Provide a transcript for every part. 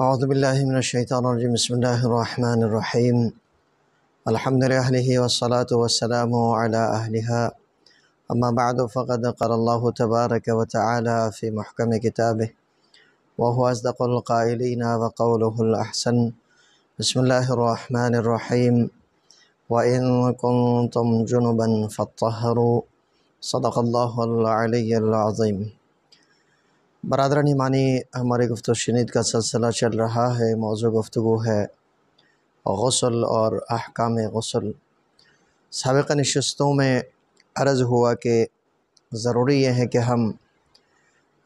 أعوذ بالله من الشيطان الرجيم بسم الله الرحمن الرحيم الحمد لله والصلاة والسلام على أهلها أما بعد فقد قال الله تبارك وتعالى في محكم كتابه وهو أصدق القائلين وقوله الأحسن بسم الله الرحمن الرحيم وإن كنتم جنبا فاطهروا صدق الله العلي العظيم बरदरान ईमानी हमारे गुफ्त शनीद का सिलसिला चल रहा है मौजू गुफ्तु है गसल और अहकाम गसल सबक़ नशस्तों में अर्ज़ हुआ कि ज़रूरी यह है कि हम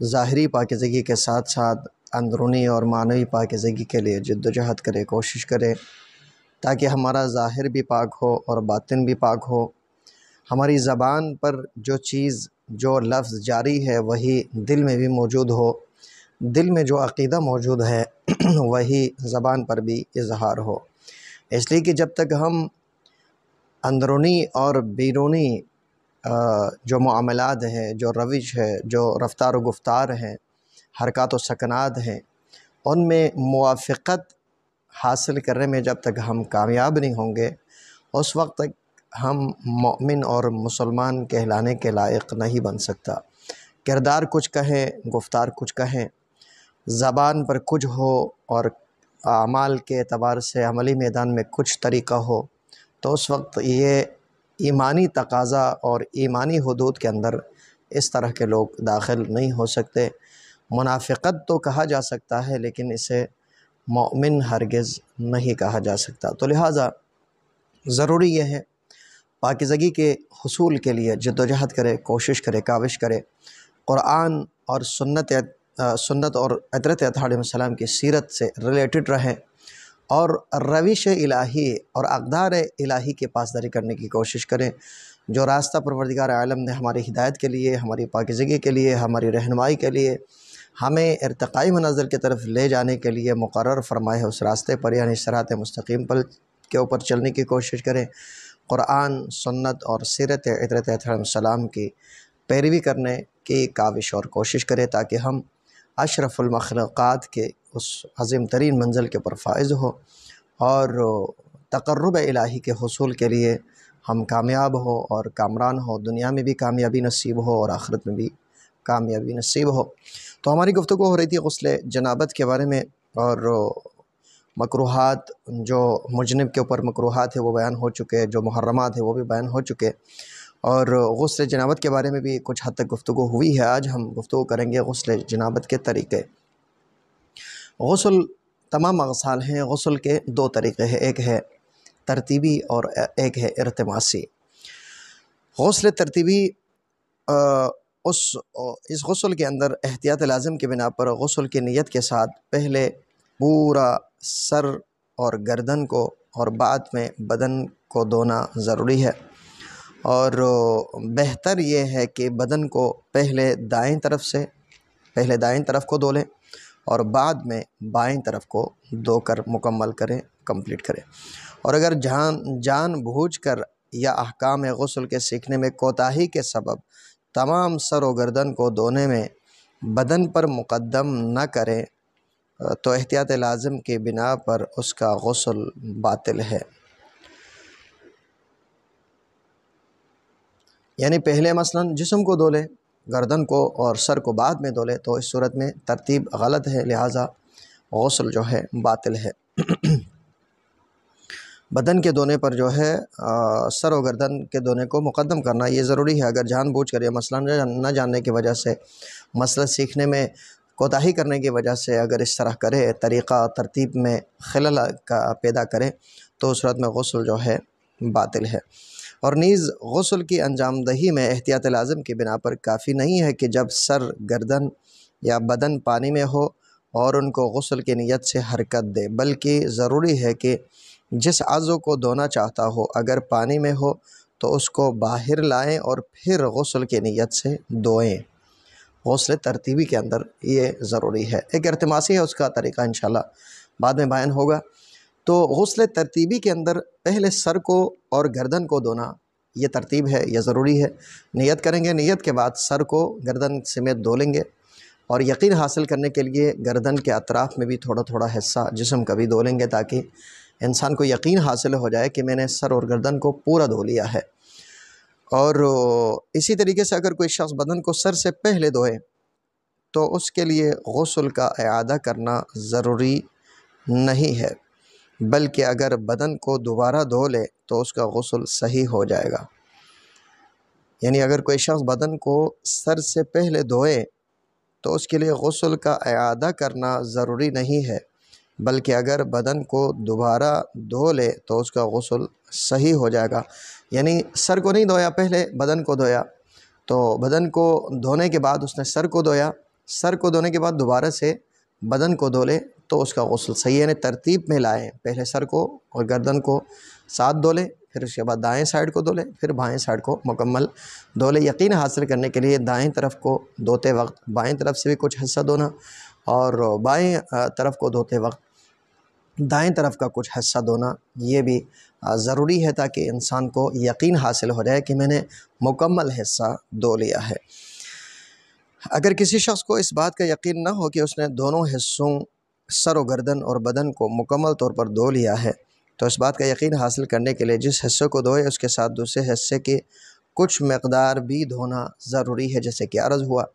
ज़ाहरी पाकिज़गी के साथ साथ अंदरूनी और मानवी पाकिज़गी के लिए जद्दोजहद करें कोशिश करें ताकि हमारा ज़ाहिर भी पाक हो और बातिन भी पाक हो हमारी ज़बान पर जो चीज़ जो लफ्ज़ जारी है वही दिल में भी मौजूद हो दिल में जो अकीदा मौजूद है वही ज़बान पर भी इजहार हो इसलिए कि जब तक हम अंदरूनी और बैरूनी जो मामलात हैं जो रविश है जो रफ़्तार व गुफ्तार हैं हरकत व सकनात हैं उनमें मुआफ़त हासिल करने में जब तक हम कामयाब नहीं होंगे उस वक्त तक हम मोमिन और मुसलमान कहलाने के लायक नहीं बन सकता किरदार कुछ कहें गुफ्तार कुछ कहें ज़बान पर कुछ हो और अमाल के अतबार से अमली मैदान में कुछ तरीका हो तो उस वक्त ये ईमानी तकाजा और ईमानी हदूद के अंदर इस तरह के लोग दाखिल नहीं हो सकते मुनाफिकत तो कहा जा सकता है लेकिन इसे मोमिन हरगज़ नहीं कहा जा सकता तो लिहाजा ज़रूरी यह है पाकिजगी के हसूल के लिए जदोजहद करे कोशिश करे काविश करे क़ुरान और सुन्नत सुन्नत और अदरत अतम की सीरत से रिलेटेड रहें और रविश इलाही और अकदार इलाही के पासदारी करने की कोशिश करें जो रास्ता परवरदिगार आलम ने हमारी हिदायत के लिए हमारी पाकिजगी के लिए हमारी रहनमाई के लिए हमें इरतकाई मनाजर की तरफ ले जाने के लिए मुकर फरमाए उस रास्ते पर यानी सरात मस्तकीम पर के ऊपर चलने की कोशिश करें क़ुरान सन्नत और सीरत इदरत सलाम की पैरवी करने की काविश और कोशिश करें ताकि हम अशरफुलमखलक़ात के उस अजीम तरीन मंजिल के ऊपर फायज़ हो और तकर्रब इलाही के हसूल के लिए हम कामयाब हो और कामरान हो दुनिया में भी कामयाबी नसीब हो और आख़रत में भी कामयाबी नसीब हो तो हमारी गुफ्तु हो रही थी गसल जनाबत के बारे में और मकरूहत जो मुजनब के ऊपर मकरूहत है वो बयान हो चुके हैं जो मुहरमात है वो भी बयान हो चुके और गसल जनाबत के बारे में भी कुछ हद तक गुफ्तु हुई है आज हम गुफ्तु करेंगे गसल जनाबत के तरीके गसल तमाम अगसाल हैं गसल के दो तरीके हैं एक है तरतीबी और एक है अरतमासी गसल तरतीबी उस इस गसल के अंदर एहतियात लाजम के बिना पर गसल की नीयत के साथ पहले पूरा सर और गर्दन को और बाद में बदन को धोना ज़रूरी है और बेहतर ये है कि बदन को पहले दाएं तरफ से पहले दाएं तरफ को धो लें और बाद में बाएं तरफ को धोकर मुकम्मल करें कंप्लीट करें और अगर जान जान बूझ कर या अहकाम गसल के सीखने में कोताही के सबब तमाम सर व गर्दन को धोने में बदन पर मुकदम न करें तो एहतियात लाजम के बिना पर उसका गसल बातिल है यानी पहले मसलन जिसम को धो ले गर्दन को और सर को बाद में धो ले तो इस सूरत में तरतीब गलत है लिहाजा गसल जो है बातिल है बदन के धोने पर जो है आ, सर और गर्दन के धोने को मुकदम करना ये ज़रूरी है अगर जानबूझ कर या मसला न जानने की वजह से मसला सीखने में कोताही करने की वजह से अगर इस तरह करे तरीक़ा तरतीब में खलल का पैदा करे तो उस सूरत में गसल जो है बातिल है और नीज़ गसल की अंजामदही में एहतियात लाजम की बिना पर काफ़ी नहीं है कि जब सर गर्दन या बदन पानी में हो और उनको गसल की नीयत से हरकत दे बल्कि ज़रूरी है कि जिस आज़ो को धोना चाहता हो अगर पानी में हो तो उसको बाहर लाएं और फिर गसल की नीयत से धोएं हौसले तरतीबी के अंदर ये ज़रूरी है एक अरतमासी है उसका तरीका इन बाद में बयान होगा तो हौसले तरतीबी के अंदर पहले सर को और गर्दन को धोना ये तरतीब है यह ज़रूरी है नियत करेंगे नियत के बाद सर को गर्दन समेत धो लेंगे और यकीन हासिल करने के लिए गर्दन के अतराफ़ में भी थोड़ा थोड़ा हिस्सा जिसम का भी धो लेंगे ताकि इंसान को यकीन हासिल हो जाए कि मैंने सर और गर्दन को पूरा धो लिया है और इसी तरीके से अगर कोई शख्स बदन को सर से पहले धोए तो उसके लिए गसल का अदा करना ज़रूरी नहीं है बल्कि अगर बदन को दोबारा धो ले तो उसका गसल सही हो जाएगा यानी अगर कोई शख्स बदन को सर से पहले धोए तो उसके लिए गसल का अदा करना ज़रूरी नहीं है बल्कि अगर बदन को दोबारा धो ले तो उसका गसल सही हो जाएगा यानी सर को नहीं धोया पहले बदन को धोया तो बदन को धोने के बाद उसने सर को धोया सर को धोने के बाद दोबारा से बदन को धो ले तो उसका गसल सही ने तरतीब में लाए पहले सर को और गर्दन को साथ धो ले फिर उसके बाद दाएं साइड को धो ले फिर बाएं साइड को मुकम्मल धो ले यकीन हासिल करने के लिए दाएं तरफ को धोते वक्त बाएं तरफ से भी कुछ हिस्सा धोना और बाएं तरफ को धोते वक्त दाएं तरफ का कुछ हिस्सा धोना ये भी ज़रूरी है ताकि इंसान को यकीन हासिल हो जाए कि मैंने मुकम्मल हिस्सा धो लिया है अगर किसी शख्स को इस बात का यकीन ना हो कि उसने दोनों हिस्सों सर व गर्दन और बदन को मुकम्मल तौर पर धो लिया है तो इस बात का यकीन हासिल करने के लिए जिस हिस्से को धोए उसके साथ दूसरे हिस्से के कुछ मकदार भी धोना ज़रूरी है जैसे कि अर्ज़ हुआ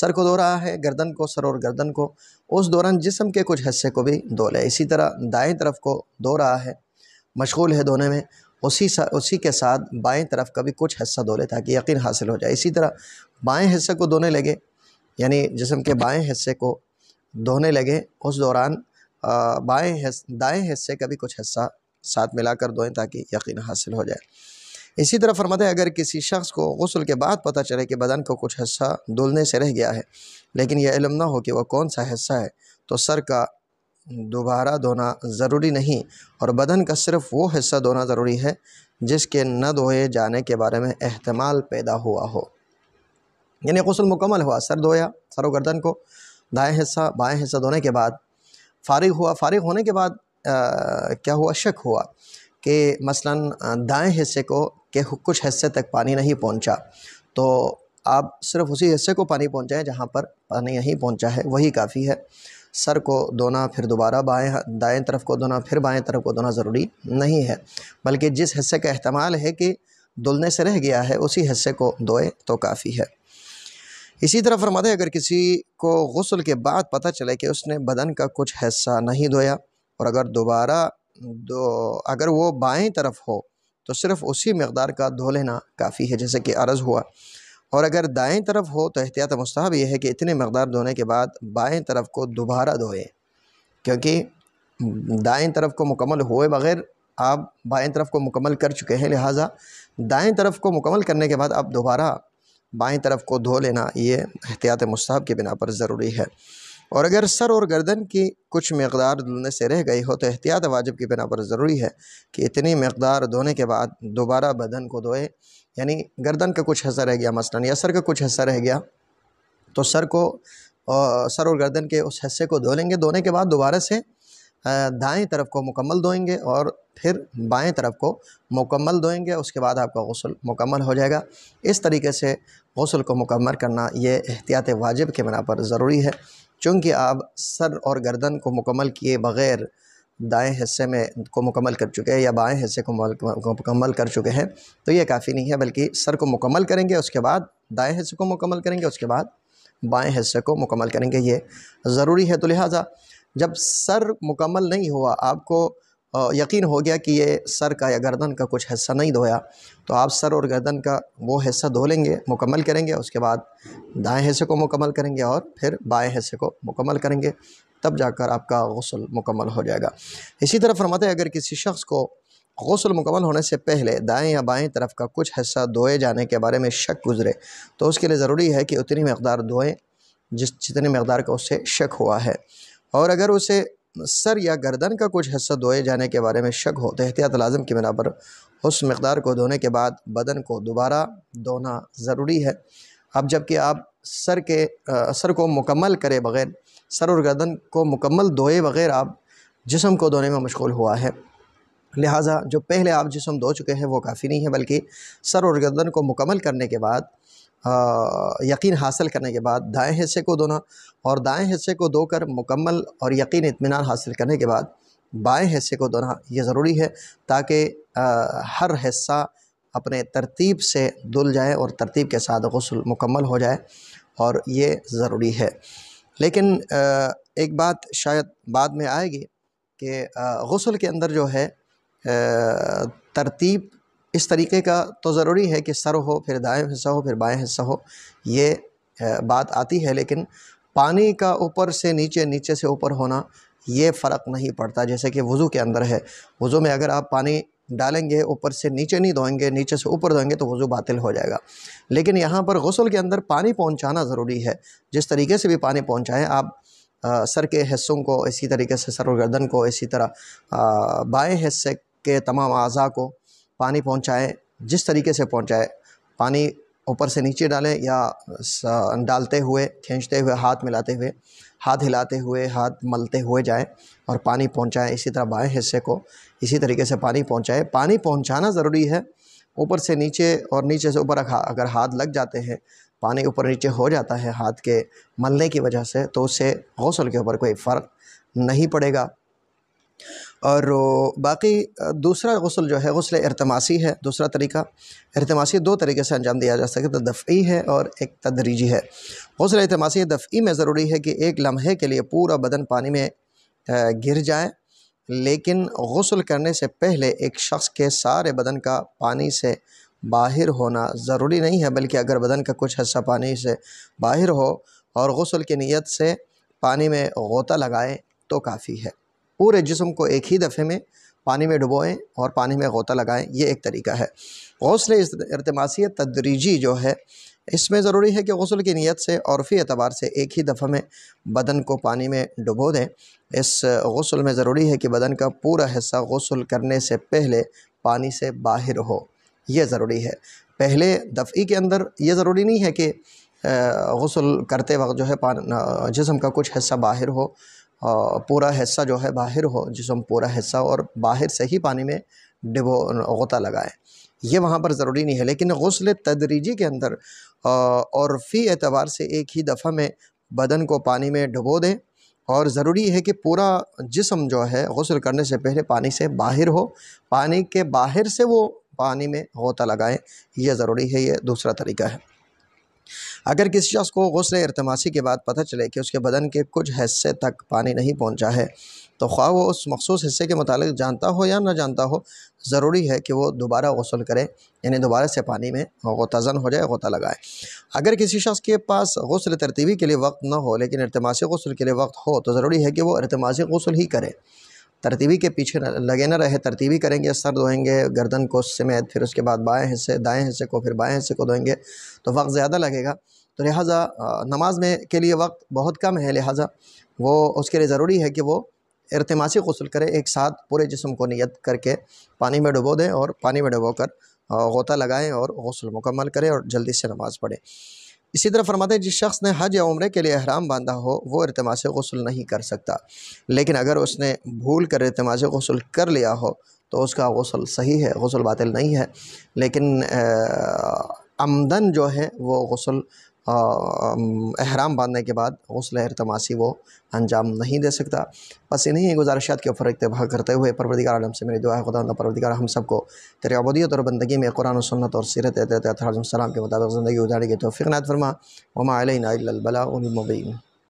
सर को धो रहा है गर्दन को सर और गर्दन को उस दौरान जिसम के कुछ हिस्से को भी धो ले इसी तरह दाएं तरफ को धो रहा है मशगूल है धोने में उसी सा, उसी के साथ बाएं तरफ का भी कुछ हिस्सा धो ले ताकि यकीन हासिल हो जाए इसी तरह बाएं हिस्से को धोने लगे यानी जिसम के बाएं हिस्से को धोने लगे उस दौरान बाएँ दाएँ हिस्से का भी कुछ हिस्सा साथ मिलाकर धोएँ ताकि यकीन हासिल हो जाए इसी तरह फरमाते हैं अगर किसी शख्स को गसल के बाद पता चले कि बदन का कुछ हिस्सा धुलने से रह गया है लेकिन यह इलम ना हो कि वह कौन सा हिस्सा है तो सर का दोबारा धोना ज़रूरी नहीं और बदन का सिर्फ वो हिस्सा धोना ज़रूरी है जिसके न धोए जाने के बारे में अहतमाल पैदा हुआ हो यानी गसल मुकम्मल हुआ सर धोया सर गर्दन को दाएँ हिस्सा बाएँ हिस्सा धोने के बाद फारिग हुआ फारिग होने के बाद आ, क्या हुआ शक हुआ कि मसलन दाएँ हिस्से को के कुछ हिस्से तक पानी नहीं पहुंचा तो आप सिर्फ उसी हिस्से को पानी पहुंचाएं जहां पर पानी नहीं पहुंचा है वही काफ़ी है सर को धोना फिर दोबारा बाएं दाएं तरफ को धोना फिर बाएं तरफ को धोना ज़रूरी नहीं है बल्कि जिस हिस्से का अहतमाल है कि धुलने से रह गया है उसी हिस्से को धोए तो काफ़ी है इसी तरह फरमाते अगर किसी को गसल के बाद पता चले कि उसने बदन का कुछ हिस्सा नहीं धोया और अगर दोबारा दो अगर वो बाएं तरफ हो तो सिर्फ़ उसी मकदार का धो लेना काफ़ी है जैसे कि अर्ज़ हुआ और अगर दाएं तरफ हो तो एहतियात मस्ताब यह है कि इतने मकदार धोने के बाद बाएं तरफ को दोबारा धोएं क्योंकि दाएं तरफ को मुकम्मल हुए बग़ैर आप बाएं तरफ को मुकम्मल कर चुके हैं लिहाजा दाएं तरफ को मुकम्मल करने के बाद आप दोबारा बाएं तरफ को धो लेना ये एहतियात मस्ताब के बिना पर ज़रूरी है और अगर सर और गर्दन की कुछ मकदार धुलने से रह गई हो तो एहतियात वाजिब की बिना पर ज़रूरी है कि इतनी मकदार धोने के बाद दोबारा बदन को धोए यानी गर्दन का कुछ हिस्सा रह गया मसलन या सर का कुछ हिस्सा रह गया तो सर को सर और गर्दन के उस हिस्से को धो लेंगे धोने के बाद दोबारा से दाएं तरफ को मुकम्मल धोएंगे और फिर बाएं तरफ को मुकम्मल धोएंगे उसके बाद आपका गसल मुकम्मल हो जाएगा इस तरीके से गसल को मुकम्मल करना ये एहतियात वाजिब के बना पर ज़रूरी है चूँकि आप सर और गर्दन को मुकम्मल किए बग़ैर दाएं हिस्से में को मुकम्मल कर चुके हैं या बाएं हिस्से को मुकम्मल कर चुके हैं तो ये काफ़ी नहीं है बल्कि सर को मुकम्मल करेंगे उसके बाद दाएं हिस्से को मुकम्मल करेंगे उसके बाद बाएं हिस्से को मुकम्मल करेंगे ये ज़रूरी है तो लिहाजा जब सर मुकम्मल नहीं हुआ आपको यकीन हो गया कि ये सर का या गर्दन का कुछ हिस्सा नहीं धोया तो आप सर और गर्दन का वो हिस्सा धो लेंगे मुकम्मल करेंगे उसके बाद दाएं हिस्से को मुकम्मल करेंगे और फिर बाएं हिस्से को मुकम्मल करेंगे तब जाकर आपका गसल मुकम्मल हो जाएगा इसी तरह फरमाते हैं अगर किसी शख्स को गसल मुकम्मल होने से पहले दाएँ या बाएँ तरफ का कुछ हिस्सा धोए जाने के बारे में शक गुजरे तो उसके लिए ज़रूरी है कि उतनी मकदार धोएँ जिस जितनी मकदार का उससे शक हुआ है और अगर उसे सर या गर्दन का कुछ हिस्सा धोए जाने के बारे में शक हो तो एहतियात लाजम की बिना पर उस मकदार को धोने के बाद बदन को दोबारा धोना ज़रूरी है अब जबकि आप सर के आ, सर को मुकम्मल करे बग़ैर सर और गर्दन को मुकम्मल धोए बग़ैर आप जिसम को धोने में मशगूल हुआ है लिहाजा जो पहले आप जिसम धो चुके हैं वो काफ़ी नहीं है बल्कि सर और गर्दन को मुकम्मल करने के बाद यकीन हासिल करने के बाद दाएं हिस्से को दोना और दाएं हिस्से को दो कर मुकम्मल और यकीन इतमान हासिल करने के बाद बाएं हिस्से को दोना ये ज़रूरी है ताकि हर हिस्सा अपने तरतीब से धुल जाए और तरतीब के साथ गसल मुकम्मल हो जाए और ये ज़रूरी है लेकिन एक बात शायद बाद में आएगी कि गसल के अंदर जो है तरतीब इस तरीके का तो ज़रूरी है कि सर हो फिर दाएँ हिस्सा हो फिर बाएँ हिस्सा हो ये बात आती है लेकिन पानी का ऊपर से नीचे नीचे से ऊपर होना ये फ़र्क नहीं पड़ता जैसे कि वज़ू के अंदर है वज़ू में अगर आप पानी डालेंगे ऊपर से नीचे नहीं धोएंगे नीचे से ऊपर धोएंगे तो वज़ू बातिल हो जाएगा लेकिन यहाँ पर गसल के अंदर पानी पहुँचाना ज़रूरी है जिस तरीके से भी पानी पहुँचाएँ आप आ, सर के हिस्सों को इसी तरीके से सर और गर्दन को इसी तरह बाएँ हिस्से के तमाम अज़ा को पानी पहुंचाएं जिस तरीके से पहुंचाएं पानी ऊपर से नीचे डालें या डालते हुए खींचते हुए हाथ मिलाते हुए हाथ हिलाते हुए हाथ मलते हुए जाएं और पानी पहुंचाएं इसी तरह बाएं हिस्से को इसी तरीके से पानी पहुंचाएं पानी पहुंचाना ज़रूरी है ऊपर से नीचे और नीचे से ऊपर अगर हाथ लग जाते हैं पानी ऊपर नीचे हो जाता है हाथ के मलने की वजह से तो उससे गौसल के ऊपर कोई फ़र्क नहीं पड़ेगा और बाकी दूसरा गसल जो है गसल अरतमासी है दूसरा तरीका अरतमासी दो तरीके से अंजाम दिया जा सके तो दफ़ी है और एक तदरीजी है गसल अरतमासी दफ़ी में ज़रूरी है कि एक लम्हे के लिए पूरा बदन पानी में गिर जाए लेकिन गसल करने से पहले एक शख्स के सारे बदन का पानी से बाहर होना ज़रूरी नहीं है बल्कि अगर बदन का कुछ हिस्सा पानी से बाहर हो और गसल की नीयत से पानी में गोता लगाए तो काफ़ी है पूरे जिसम को एक ही दफ़े में पानी में डुबोएं और पानी में गोता लगाएं ये एक तरीका है गौसल इरतमासी तदरीजी जो है इसमें ज़रूरी है कि गसल की नीयत से और फ़ी एतबार से एक ही दफ़ा में बदन को पानी में डुबो दें इस गसल में ज़रूरी है कि बदन का पूरा हिस्सा गसल करने से पहले पानी से बाहर हो यह ज़रूरी है पहले दफ़ी के अंदर ये ज़रूरी नहीं है कि गसल करते वक्त जो है पान जिसम का कुछ हिस्सा बाहर हो पूरा हिस्सा जो है बाहर हो जिसम पूरा हिस्सा और बाहर से ही पानी में डिबो गोता लगाएं ये वहाँ पर ज़रूरी नहीं है लेकिन गसल तदरीजी के अंदर और फ़ी एतबार से एक ही दफ़ा में बदन को पानी में डुबो दें और ज़रूरी है कि पूरा जिसम जो है गसल करने से पहले पानी से बाहर हो पानी के बाहर से वो पानी में गोता लगाएं यह ज़रूरी है ये दूसरा तरीका है अगर किसी शख्स को गसल अरतमासी के बाद पता चले कि उसके बदन के कुछ हिस्से तक पानी नहीं पहुँचा है तो ख्वा वो उस मखसूस हिस्से के मुतल जानता हो या ना जानता हो ज़रूरी है कि वो दोबारा गसल करे यानी दोबारा से पानी में गोताजन हो जाए गोता लगाए अगर किसी शख्स के पास गसल तरतीबी के लिए वक्त ना हो लेकिन अरतमासी गसल के लिए वक्त हो तो ज़रूरी है कि वो अरतमासी गसल ही करें तरतीबी के पीछे लगे ना रहे तरतीबी करेंगे सर धोएंगे गर्दन को समेत फिर उसके बाद बाएँ हिस्से दाएँ हिस्से को फिर बाएँ हिस्से को धोएंगे तो वक्त ज़्यादा लगेगा तो लिहाजा नमाज में के लिए वक्त बहुत कम है लिहाजा वो उसके लिए ज़रूरी है कि वो इरतमासी गसल करें एक साथ पूरे जिसम को नियत करके पानी में डुबो दें और पानी में डुबो कर गोता लगाएँ और गसल मुकम्मल करें और जल्दी से नमाज़ पढ़ें इसी तरह फरमाते हैं जिस शख्स ने हज या उम्र के लिए अहराम बांधा हो वो इरतमा से गसल नहीं कर सकता लेकिन अगर उसने भूल कर इरतमा से गसल कर लिया हो तो उसका गसल सही है गसल बातिल नहीं है लेकिन आ, अमदन जो है वो गसल अहराम बांधने के बाद हौसले अरतमासी वो अंजाम नहीं दे सकता बस इन्हीं गुजारिशात के ऊपर इतबा करते हुए परवरदिगार आलम से मेरी दुआ खुदा परवरदिगार हम सबको तेरे अबूदियत और बंदगी में कुरान सुन्नत और सीरत सलाम के मुताबिक ज़िंदगी उजाड़ी के तोफ़ी नात फरमा वमा अलबला मुबीन